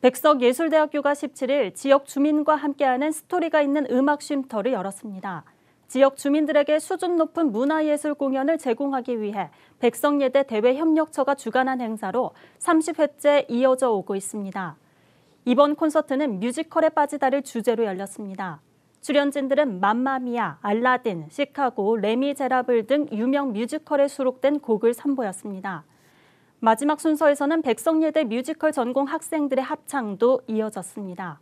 백석예술대학교가 17일 지역 주민과 함께하는 스토리가 있는 음악 쉼터를 열었습니다. 지역 주민들에게 수준 높은 문화예술 공연을 제공하기 위해 백성예대 대외협력처가 주관한 행사로 30회째 이어져 오고 있습니다. 이번 콘서트는 뮤지컬에 빠지다를 주제로 열렸습니다. 출연진들은 맘마미아, 알라딘, 시카고, 레미제라블 등 유명 뮤지컬에 수록된 곡을 선보였습니다. 마지막 순서에서는 백성예대 뮤지컬 전공 학생들의 합창도 이어졌습니다.